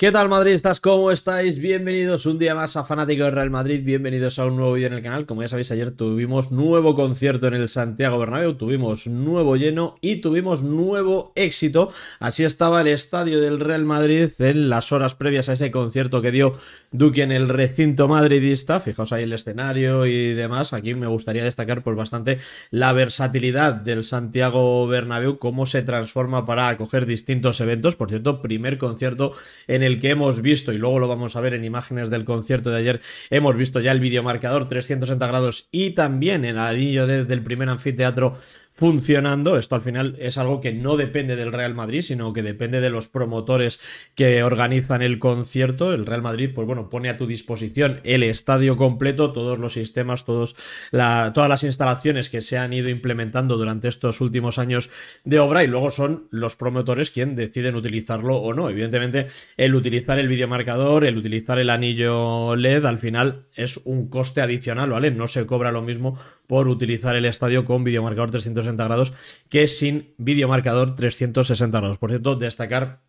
¿Qué tal madridistas? ¿Cómo estáis? Bienvenidos un día más a Fanático de Real Madrid, bienvenidos a un nuevo vídeo en el canal. Como ya sabéis, ayer tuvimos nuevo concierto en el Santiago Bernabéu, tuvimos nuevo lleno y tuvimos nuevo éxito. Así estaba el estadio del Real Madrid en las horas previas a ese concierto que dio Duque en el recinto madridista. Fijaos ahí el escenario y demás. Aquí me gustaría destacar pues bastante la versatilidad del Santiago Bernabéu, cómo se transforma para acoger distintos eventos. Por cierto, primer concierto en el el que hemos visto, y luego lo vamos a ver en imágenes del concierto de ayer, hemos visto ya el videomarcador 360 grados y también el anillo del primer anfiteatro funcionando. Esto al final es algo que no depende del Real Madrid, sino que depende de los promotores que organizan el concierto. El Real Madrid, pues bueno, pone a tu disposición el estadio completo, todos los sistemas, todos todas las instalaciones que se han ido implementando durante estos últimos años de obra y luego son los promotores quienes deciden utilizarlo o no. Evidentemente, el utilizar el videomarcador, el utilizar el anillo LED, al final es un coste adicional, ¿vale? No se cobra lo mismo por utilizar el estadio con videomarcador 360 grados que sin marcador 360 grados. Por cierto, destacar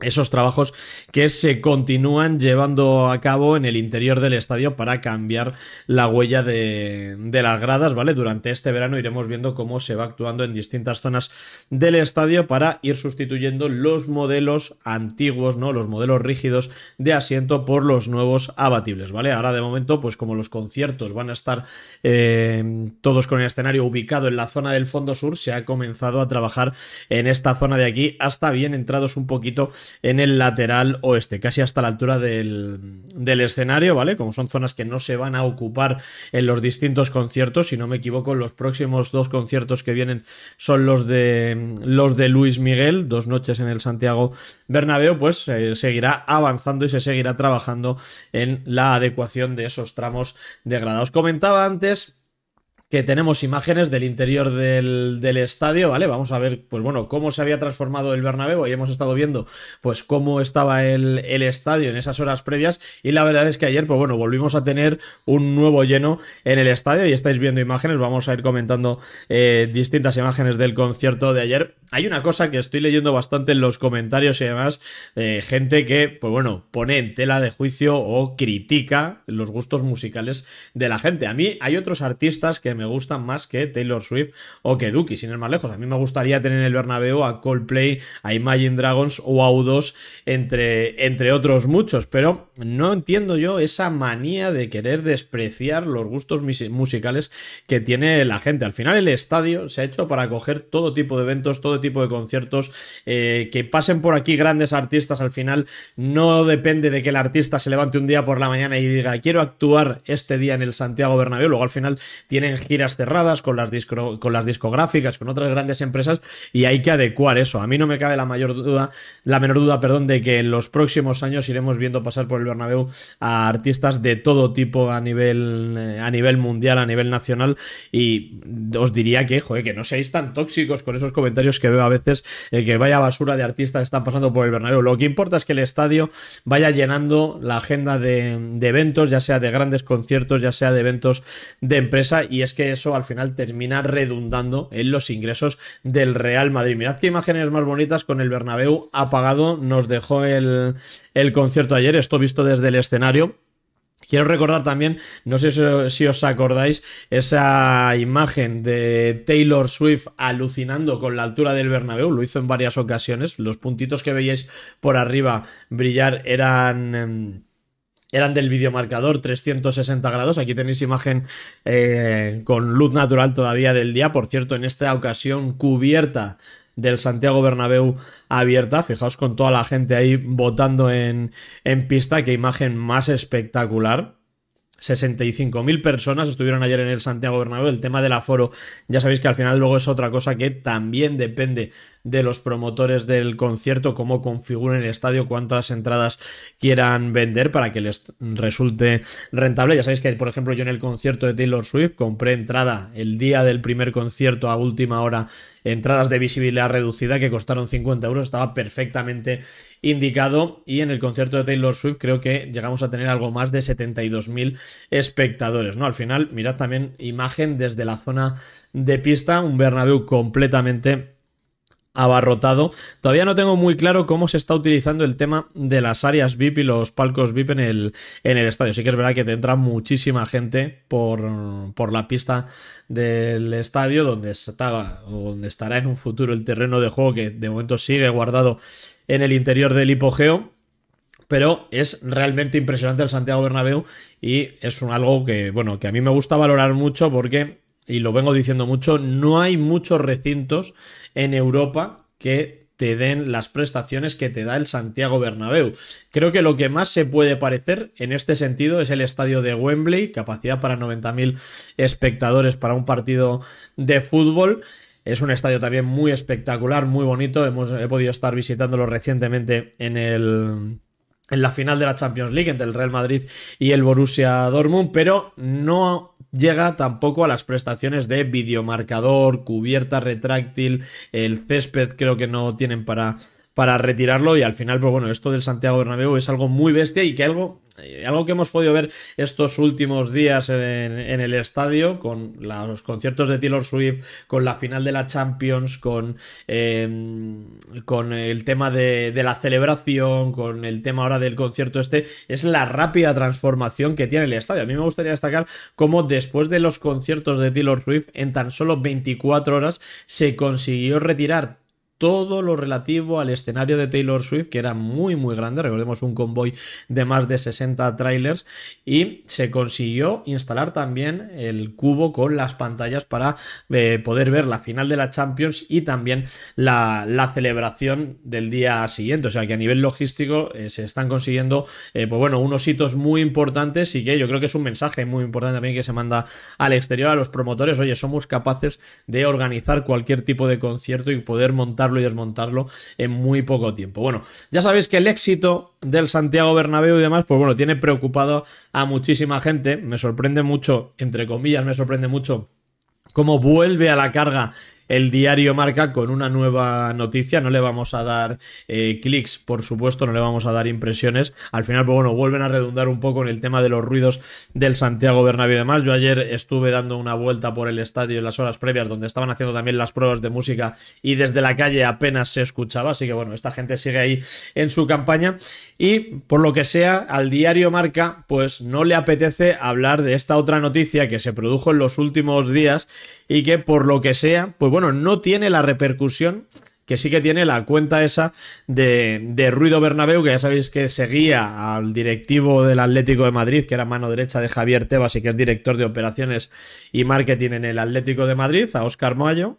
esos trabajos que se continúan llevando a cabo en el interior del estadio para cambiar la huella de, las gradas, ¿vale? Durante este verano iremos viendo cómo se va actuando en distintas zonas del estadio para ir sustituyendo los modelos antiguos, ¿no? Los modelos rígidos de asiento por los nuevos abatibles, ¿vale? Ahora de momento, pues como los conciertos van a estar eh, todos con el escenario ubicado en la zona del fondo sur, se ha comenzado a trabajar en esta zona de aquí hasta bien entrados un poquito en el lateral oeste, casi hasta la altura del, escenario, ¿vale? Como son zonas que no se van a ocupar en los distintos conciertos, si no me equivoco, los próximos dos conciertos que vienen son los de, los de Luis Miguel, dos noches en el Santiago Bernabéu, pues eh, seguirá avanzando y se seguirá trabajando en la adecuación de esos tramos degradados. Comentaba antes que tenemos imágenes del interior del, estadio, ¿vale? Vamos a ver, pues bueno, cómo se había transformado el Bernabéu y hemos estado viendo, pues, cómo estaba el, estadio en esas horas previas y la verdad es que ayer, pues bueno, volvimos a tener un nuevo lleno en el estadio y estáis viendo imágenes, vamos a ir comentando eh, distintas imágenes del concierto de ayer. Hay una cosa que estoy leyendo bastante en los comentarios y demás, eh, gente que, pues bueno, pone en tela de juicio o critica los gustos musicales de la gente. A mí hay otros artistas que me gustan más que Taylor Swift o que Duki, sin ir más lejos. A mí me gustaría tener en el Bernabéu a Coldplay, a Imagine Dragons o a U2, entre, entre otros muchos, pero no entiendo yo esa manía de querer despreciar los gustos musicales que tiene la gente. Al final el estadio se ha hecho para coger todo tipo de eventos, todo tipo de conciertos, eh, que pasen por aquí grandes artistas. Al final no depende de que el artista se levante un día por la mañana y diga quiero actuar este día en el Santiago Bernabéu. Luego al final tienen giras cerradas, con las, con las discográficas, con otras grandes empresas y hay que adecuar eso. A mí no me cabe la mayor duda, la menor duda, perdón, de que en los próximos años iremos viendo pasar por el Bernabéu a artistas de todo tipo a nivel, eh, a nivel mundial, a nivel nacional y os diría que, joder, que no seáis tan tóxicos con esos comentarios que veo a veces, eh, que vaya basura de artistas están pasando por el Bernabéu. Lo que importa es que el estadio vaya llenando la agenda de eventos, ya sea de grandes conciertos, ya sea de eventos de empresa y es que que eso al final termina redundando en los ingresos del Real Madrid. Mirad qué imágenes más bonitas con el Bernabéu apagado nos dejó el, concierto ayer, esto visto desde el escenario. Quiero recordar también, no sé si os acordáis, esa imagen de Taylor Swift alucinando con la altura del Bernabéu, lo hizo en varias ocasiones, los puntitos que veíais por arriba brillar eran em, eran del videomarcador 360 grados. Aquí tenéis imagen eh, con luz natural todavía del día. Por cierto, en esta ocasión cubierta del Santiago Bernabéu abierta. Fijaos con toda la gente ahí votando en, en pista. Qué imagen más espectacular. 65.000 personas estuvieron ayer en el Santiago Bernabéu. El tema del aforo, ya sabéis que al final luego es otra cosa que también depende de los promotores del concierto, cómo configuren el estadio, cuántas entradas quieran vender para que les resulte rentable. Ya sabéis que, por ejemplo, yo en el concierto de Taylor Swift compré entrada el día del primer concierto a última hora, entradas de visibilidad reducida que costaron 50 euros, estaba perfectamente indicado y en el concierto de Taylor Swift creo que llegamos a tener algo más de 72.000 espectadores, ¿no? Al final, mirad también imagen desde la zona de pista, un Bernabéu completamente abarrotado. Todavía no tengo muy claro cómo se está utilizando el tema de las áreas VIP y los palcos VIP en el, en el estadio. Sí que es verdad que te entra muchísima gente por, la pista del estadio donde, estaba, donde estará en un futuro el terreno de juego que de momento sigue guardado en el interior del hipogeo pero es realmente impresionante el Santiago Bernabéu y es algo que, bueno, que a mí me gusta valorar mucho porque y lo vengo diciendo mucho, no hay muchos recintos en Europa que te den las prestaciones que te da el Santiago Bernabéu. Creo que lo que más se puede parecer en este sentido es el estadio de Wembley, capacidad para 90.000 espectadores para un partido de fútbol. Es un estadio también muy espectacular, muy bonito. Hemos, he podido estar visitándolo recientemente en el en la final de la Champions League entre el Real Madrid y el Borussia Dortmund, pero no llega tampoco a las prestaciones de videomarcador, cubierta retráctil, el césped creo que no tienen para para retirarlo y al final, pues bueno, esto del Santiago Bernabéu es algo muy bestia y que algo, eh, algo que hemos podido ver estos últimos días en, el estadio, con los conciertos de Taylor Swift, con la final de la Champions, con, em, con el tema de, de, la celebración, con el tema ahora del concierto este, es la rápida transformación que tiene el estadio. A mí me gustaría destacar cómo después de los conciertos de Taylor Swift, en tan solo 24 horas se consiguió retirar todo lo relativo al escenario de Taylor Swift, que era muy, muy grande. Recordemos un convoy de más de 60 trailers. Y se consiguió instalar también el cubo con las pantallas para eh, poder ver la final de la Champions y también la, celebración del día siguiente. O sea que a nivel logístico eh, se están consiguiendo, eh, pues bueno, unos hitos muy importantes y que yo creo que es un mensaje muy importante también que se manda al exterior a los promotores. Oye, somos capaces de organizar cualquier tipo de concierto y poder montar y desmontarlo en muy poco tiempo. Bueno, ya sabéis que el éxito del Santiago Bernabéu y demás, pues bueno, tiene preocupado a muchísima gente. Me sorprende mucho, entre comillas, me sorprende mucho cómo vuelve a la carga el diario Marca con una nueva noticia. No le vamos a dar eh, clics, por supuesto, no le vamos a dar impresiones. Al final, pues bueno, vuelven a redundar un poco en el tema de los ruidos del Santiago Bernabéu y demás. Yo ayer estuve dando una vuelta por el estadio en las horas previas donde estaban haciendo también las pruebas de música y desde la calle apenas se escuchaba. Así que bueno, esta gente sigue ahí en su campaña y por lo que sea, al diario Marca, pues no le apetece hablar de esta otra noticia que se produjo en los últimos días y que por lo que sea, pues bueno, no tiene la repercusión que sí que tiene la cuenta esa de, de, Ruido Bernabéu, que ya sabéis que seguía al directivo del Atlético de Madrid, que era mano derecha de Javier Tebas y que es director de operaciones y marketing en el Atlético de Madrid, a Oscar Moyo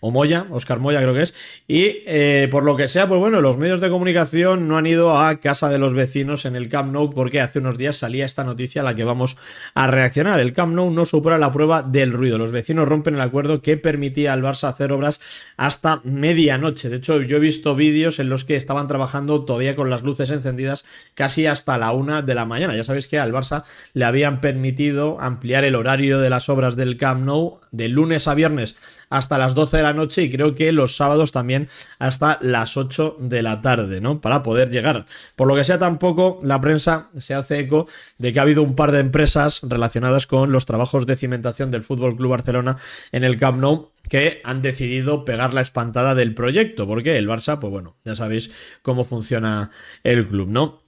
o Moya, Oscar Moya creo que es, y eh, por lo que sea, pues bueno, los medios de comunicación no han ido a casa de los vecinos en el Camp Nou porque hace unos días salía esta noticia a la que vamos a reaccionar. El Camp Nou no supera la prueba del ruido. Los vecinos rompen el acuerdo que permitía al Barça hacer obras hasta medianoche. De hecho, yo he visto vídeos en los que estaban trabajando todavía con las luces encendidas casi hasta la una de la mañana. Ya sabéis que al Barça le habían permitido ampliar el horario de las obras del Camp Nou de lunes a viernes hasta las 12 de la noche y creo que los sábados también hasta las 8 de la tarde, ¿no? Para poder llegar. Por lo que sea tampoco, la prensa se hace eco de que ha habido un par de empresas relacionadas con los trabajos de cimentación del Fútbol Club Barcelona en el Camp Nou que han decidido pegar la espantada del proyecto, porque el Barça, pues bueno, ya sabéis cómo funciona el club, ¿no?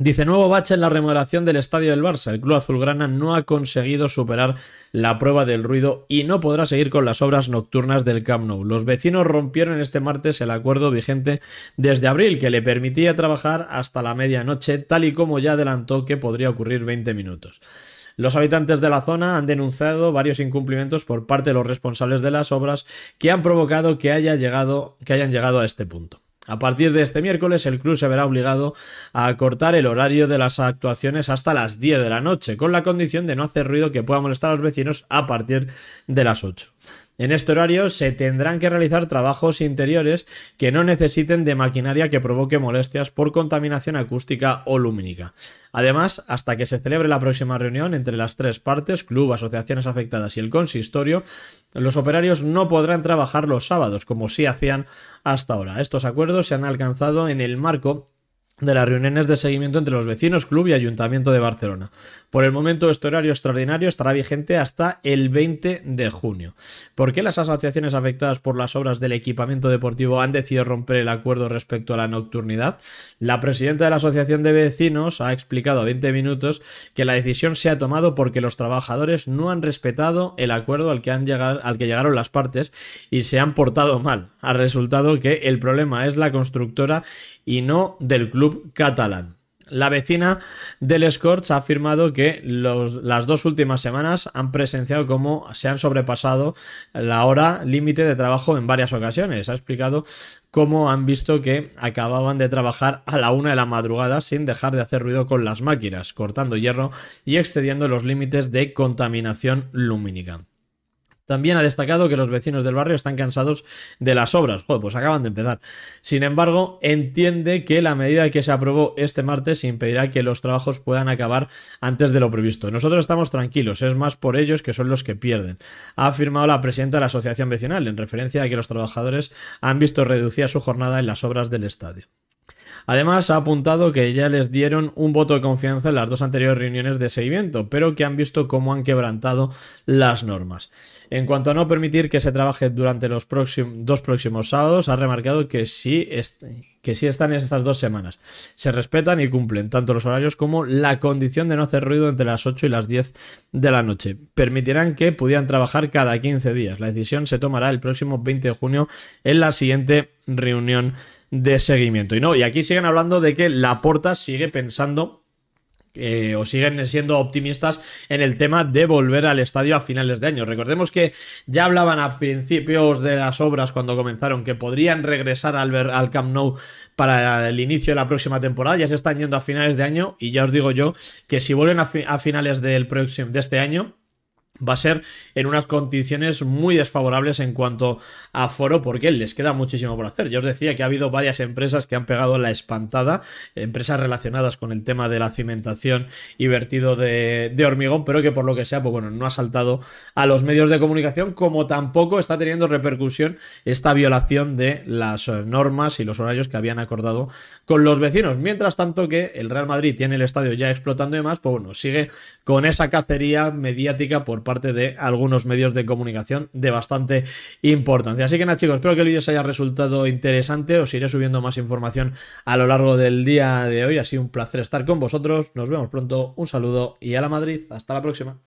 Dice, nuevo bache en la remodelación del estadio del Barça. El club azulgrana no ha conseguido superar la prueba del ruido y no podrá seguir con las obras nocturnas del Camp Nou. Los vecinos rompieron este martes el acuerdo vigente desde abril que le permitía trabajar hasta la medianoche, tal y como ya adelantó que podría ocurrir 20 minutos. Los habitantes de la zona han denunciado varios incumplimientos por parte de los responsables de las obras que han provocado que, haya llegado, que hayan llegado a este punto. A partir de este miércoles, el club se verá obligado a cortar el horario de las actuaciones hasta las 10 de la noche, con la condición de no hacer ruido que pueda molestar a los vecinos a partir de las 8. En este horario se tendrán que realizar trabajos interiores que no necesiten de maquinaria que provoque molestias por contaminación acústica o lumínica. Además, hasta que se celebre la próxima reunión entre las tres partes, club, asociaciones afectadas y el consistorio, los operarios no podrán trabajar los sábados como sí hacían hasta ahora. Estos acuerdos se han alcanzado en el marco de las reuniones de seguimiento entre los vecinos, club y ayuntamiento de Barcelona. Por el momento, este horario extraordinario estará vigente hasta el 20 de junio. ¿Por qué las asociaciones afectadas por las obras del equipamiento deportivo han decidido romper el acuerdo respecto a la nocturnidad? La presidenta de la Asociación de Vecinos ha explicado a 20 minutos que la decisión se ha tomado porque los trabajadores no han respetado el acuerdo al que, han llegado, al que llegaron las partes y se han portado mal. Ha resultado que el problema es la constructora y no del club catalán. La vecina del Scorch ha afirmado que las dos últimas semanas han presenciado cómo se han sobrepasado la hora límite de trabajo en varias ocasiones. Ha explicado cómo han visto que acababan de trabajar a la una de la madrugada sin dejar de hacer ruido con las máquinas, cortando hierro y excediendo los límites de contaminación lumínica. También ha destacado que los vecinos del barrio están cansados de las obras. Joder, pues acaban de empezar. Sin embargo, entiende que la medida que se aprobó este martes impedirá que los trabajos puedan acabar antes de lo previsto. Nosotros estamos tranquilos, es más por ellos que son los que pierden. Ha afirmado la presidenta de la Asociación Vecinal en referencia a que los trabajadores han visto reducida su jornada en las obras del estadio. Además, ha apuntado que ya les dieron un voto de confianza en las dos anteriores reuniones de seguimiento, pero que han visto cómo han quebrantado las normas. En cuanto a no permitir que se trabaje durante los próximos dos próximos sábados, ha remarcado que sí, este, que sí están es estas dos semanas. Se respetan y cumplen tanto los horarios como la condición de no hacer ruido entre las 8 y las 10 de la noche. Permitirán que pudieran trabajar cada 15 días. La decisión se tomará el próximo 20 de junio en la siguiente reunión de seguimiento. Y no, y aquí siguen hablando de que la porta sigue pensando eh, o siguen siendo optimistas en el tema de volver al estadio a finales de año. Recordemos que ya hablaban a principios de las obras cuando comenzaron que podrían regresar al, al Camp Nou para el inicio de la próxima temporada, ya se están yendo a finales de año y ya os digo yo que si vuelven a, a finales del próximo, de este año, va a ser en unas condiciones muy desfavorables en cuanto a foro porque les queda muchísimo por hacer. Yo os decía que ha habido varias empresas que han pegado la espantada, empresas relacionadas con el tema de la cimentación y vertido de, hormigón, pero que por lo que sea, pues bueno, no ha saltado a los medios de comunicación, como tampoco está teniendo repercusión esta violación de las eh, normas y los horarios que habían acordado con los vecinos. Mientras tanto que el Real Madrid tiene el estadio ya explotando y demás, pues bueno, sigue con esa cacería mediática por parte de algunos medios de comunicación de bastante importancia. Así que nada chicos, espero que el vídeo os haya resultado interesante, os iré subiendo más información a lo largo del día de hoy, ha sido un placer estar con vosotros, nos vemos pronto, un saludo y a la Madrid, hasta la próxima.